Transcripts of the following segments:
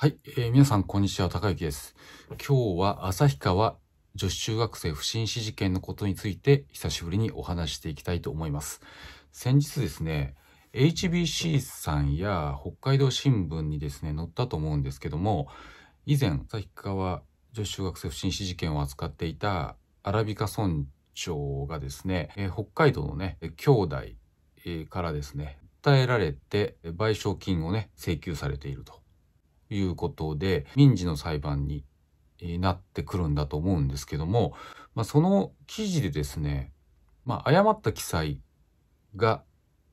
はい、えー、皆さん、こんにちは。高幸です。今日は、旭川女子中学生不審死事件のことについて、久しぶりにお話していきたいと思います。先日ですね、HBC さんや北海道新聞にですね、載ったと思うんですけども、以前、旭川女子中学生不審死事件を扱っていた、アラビカ村長がですね、えー、北海道のね、兄弟、からですね、訴えられて、賠償金をね、請求されていると。いうことで民事の裁判になってくるんだと思うんですけども、まあ、その記事でですね、まあ、誤った記載が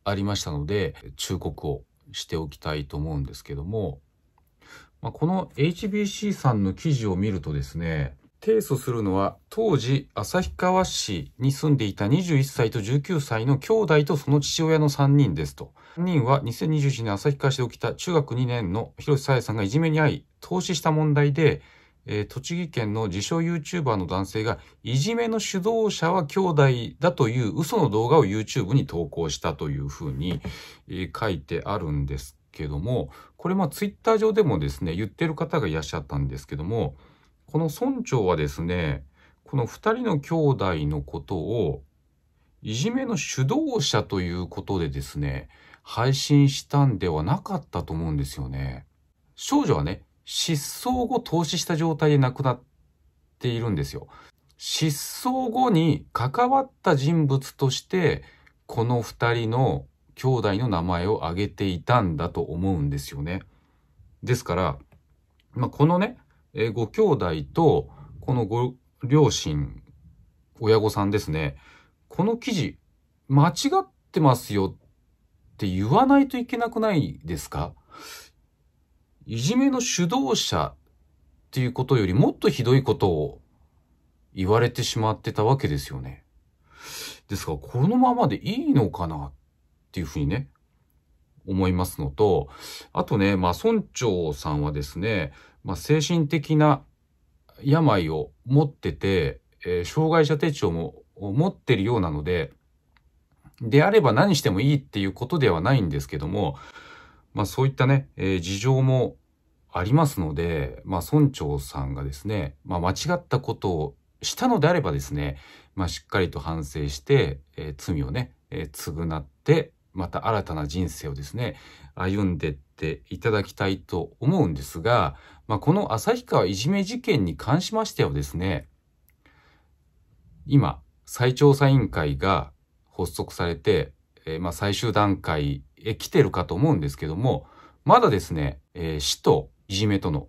ありましたので忠告をしておきたいと思うんですけども、まあ、この HBC さんの記事を見るとですね提訴するのは当時旭川市に住んでいた21歳と19歳の兄弟とその父親の3人ですと。3人は2021年旭川市で起きた中学2年の広瀬沙耶さんがいじめに遭い、投資した問題で、えー、栃木県の自称 YouTuber の男性が、いじめの主導者は兄弟だという嘘の動画を YouTube に投稿したというふうに、えー、書いてあるんですけども、これまあ Twitter 上でもですね、言ってる方がいらっしゃったんですけども、この村長はですね、この2人の兄弟のことを、いじめの主導者ということでですね、配信したんではなかったと思うんですよね。少女はね、失踪後投資した状態で亡くなっているんですよ。失踪後に関わった人物として、この二人の兄弟の名前を挙げていたんだと思うんですよね。ですから、まあ、このね、えご兄弟と、このご両親、親御さんですね、この記事、間違ってますよって言わないといけなくないですかいじめの主導者っていうことよりもっとひどいことを言われてしまってたわけですよね。ですから、このままでいいのかなっていうふうにね、思いますのと、あとね、まあ、村長さんはですね、まあ、精神的な病を持ってて、えー、障害者手帳も持ってるようなので、であれば何してもいいっていうことではないんですけども、まあそういったね、えー、事情もありますので、まあ村長さんがですね、まあ間違ったことをしたのであればですね、まあしっかりと反省して、えー、罪をね、えー、償って、また新たな人生をですね、歩んでっていただきたいと思うんですが、まあこの旭川いじめ事件に関しましてはですね、今、再調査委員会が発足されて、えー、まあ、最終段階へ来てるかと思うんですけども、まだですね、えー、死といじめとの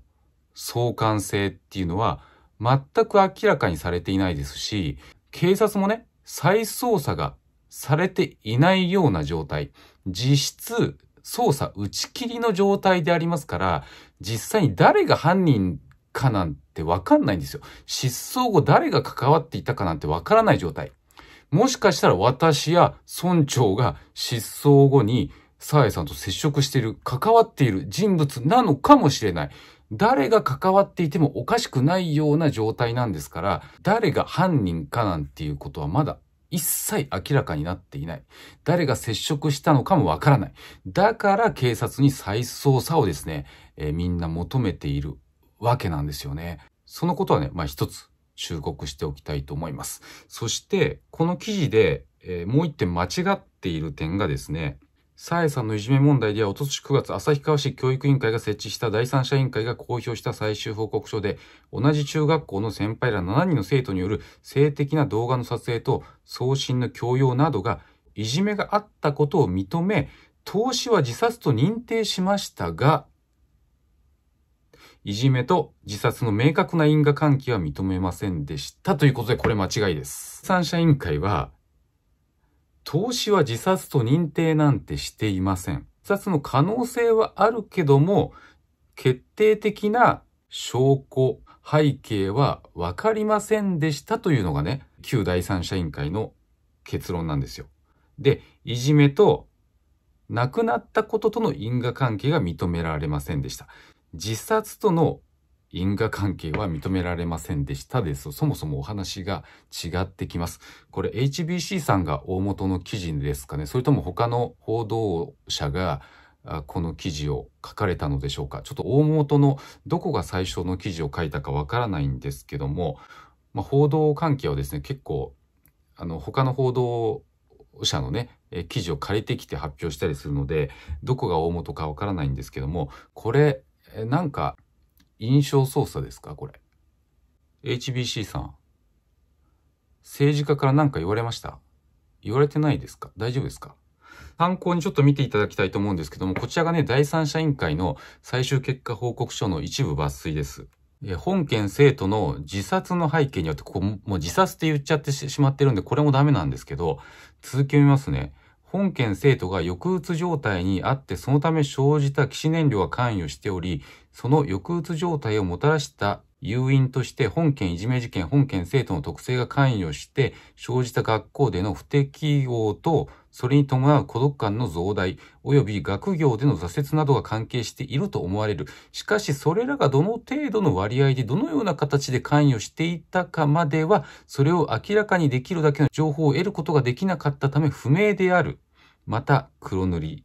相関性っていうのは全く明らかにされていないですし、警察もね、再捜査がされていないような状態、実質捜査打ち切りの状態でありますから、実際に誰が犯人かなんてわかんないんですよ。失踪後誰が関わっていたかなんてわからない状態。もしかしたら私や村長が失踪後に、サエさんと接触している、関わっている人物なのかもしれない。誰が関わっていてもおかしくないような状態なんですから、誰が犯人かなんていうことはまだ一切明らかになっていない。誰が接触したのかもわからない。だから警察に再捜査をですね、えー、みんな求めているわけなんですよね。そのことはね、まあ一つ忠告しておきたいと思います。そして、この記事で、えー、もう一点間違っている点がですね、さえさんのいじめ問題では、おととし9月、旭川市教育委員会が設置した第三者委員会が公表した最終報告書で、同じ中学校の先輩ら7人の生徒による性的な動画の撮影と送信の強要などが、いじめがあったことを認め、投資は自殺と認定しましたが、いじめと自殺の明確な因果関係は認めませんでしたということでこれ間違いです。三者委員会は、投資は自殺と認定なんてしていません。自殺の可能性はあるけども、決定的な証拠、背景は分かりませんでしたというのがね、旧第三者委員会の結論なんですよ。で、いじめと亡くなったこととの因果関係が認められませんでした。自殺との因果関係は認められませんでしたです。そもそもお話が違ってきます。これ HBC さんが大元の記事ですかね。それとも他の報道者がこの記事を書かれたのでしょうか。ちょっと大元のどこが最初の記事を書いたかわからないんですけども、まあ、報道関係はですね、結構あの他の報道者のね、記事を借りてきて発表したりするので、どこが大元かわからないんですけども、これえ、なんか、印象操作ですかこれ。HBC さん。政治家から何か言われました言われてないですか大丈夫ですか参考にちょっと見ていただきたいと思うんですけども、こちらがね、第三者委員会の最終結果報告書の一部抜粋です。本件生徒の自殺の背景によって、ここもう自殺って言っちゃってしまってるんで、これもダメなんですけど、続きを見ますね。本件生徒が抑うつ状態にあってそのため生じた騎士燃料が関与しており、その抑うつ状態をもたらした誘因として本件いじめ事件、本件生徒の特性が関与して生じた学校での不適応とそれに伴う孤独感の増大及び学業での挫折などが関係していると思われる。しかしそれらがどの程度の割合でどのような形で関与していたかまではそれを明らかにできるだけの情報を得ることができなかったため不明である。また黒塗り。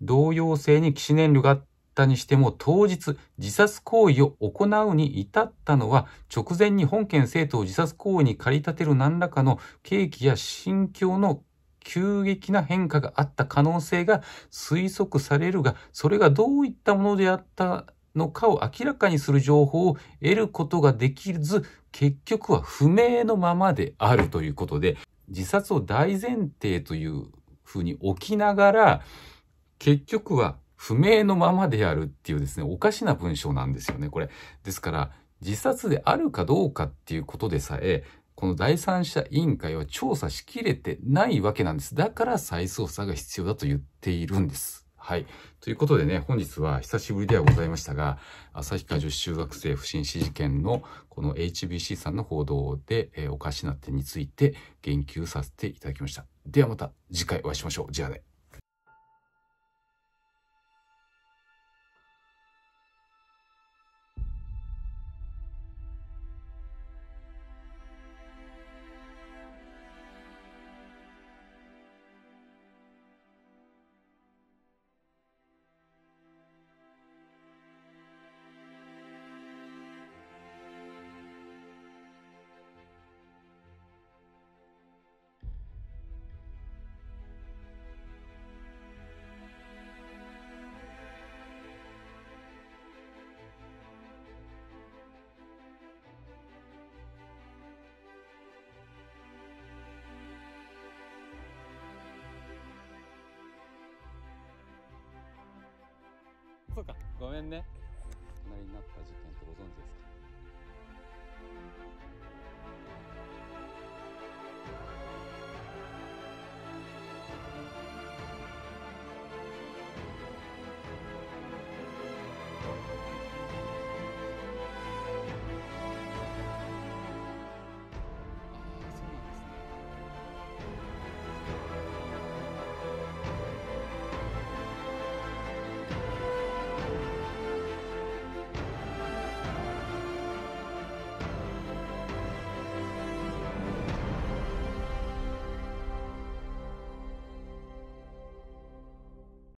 同様性に起死燃料があった。ったにしても当日自殺行為を行うに至ったのは直前に本件生徒を自殺行為に駆り立てる何らかの契機や心境の急激な変化があった可能性が推測されるがそれがどういったものであったのかを明らかにする情報を得ることができず結局は不明のままであるということで自殺を大前提というふうに置きながら結局は不明のままであるっていうですね、おかしな文章なんですよね、これ。ですから、自殺であるかどうかっていうことでさえ、この第三者委員会は調査しきれてないわけなんです。だから再捜査が必要だと言っているんです。はい。ということでね、本日は久しぶりではございましたが、旭川女子中学生不審死事件のこの HBC さんの報道で、えー、おかしな点について言及させていただきました。ではまた次回お会いしましょう。じゃあね。そうかごめんね隣になった事件ってご存知ですか